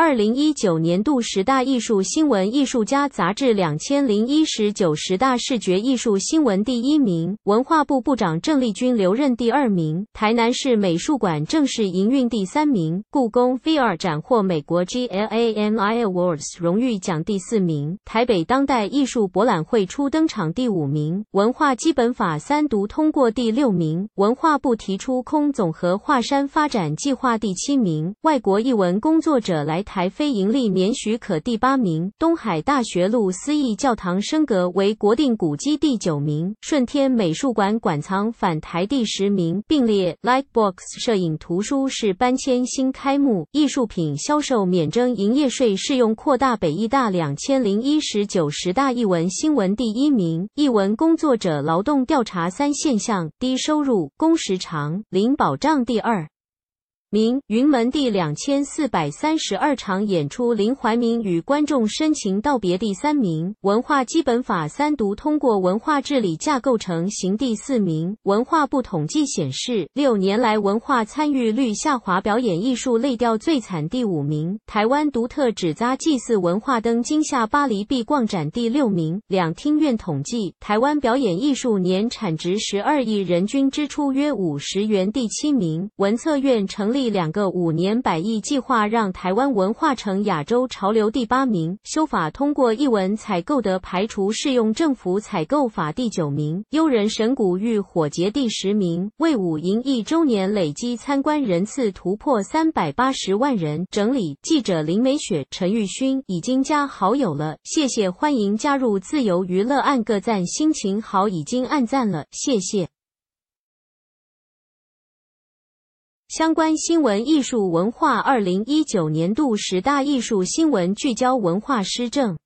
二零一九年度十大艺术新闻，艺术家杂志两千零一十九十大视觉艺术新闻第一名，文化部部长郑丽君留任第二名，台南市美术馆正式营运第三名，故宫 VR 展获美国 GLAMi Awards 荣誉奖第四名，台北当代艺术博览会初登场第五名，文化基本法三读通过第六名，文化部提出空总和华山发展计划第七名，外国译文工作者来。台非盈利免许可第八名，东海大学路思义教堂升格为国定古迹第九名，顺天美术馆馆藏返台第十名并列。Lightbox 摄影图书室搬迁新开幕，艺术品销售免征营业税适用扩大。北艺大两千零一十九十大艺文新闻第一名，艺文工作者劳动调查三现象：低收入、工时长、零保障第二。明云门第两千四百三十二场演出，林怀民与观众深情道别。第三名，文化基本法三读通过，文化治理架构成型。第四名，文化部统计显示，六年来文化参与率下滑，表演艺术类调最惨。第五名，台湾独特纸扎祭祀文化灯今夏巴黎必逛展。第六名，两厅院统计，台湾表演艺术年产值十二亿，人均支出约五十元。第七名，文策院成立。立两个五年百亿计划，让台湾文化成亚洲潮流第八名。修法通过译文采购的，排除适用政府采购法第九名。幽人神谷遇火节第十名。魏武营一周年累计参观人次突破三百八十万人。整理记者林美雪、陈玉勋。已经加好友了，谢谢。欢迎加入自由娱乐，按个赞。心情好，已经按赞了，谢谢。相关新闻、艺术、文化，二零一九年度十大艺术新闻聚焦文化施政。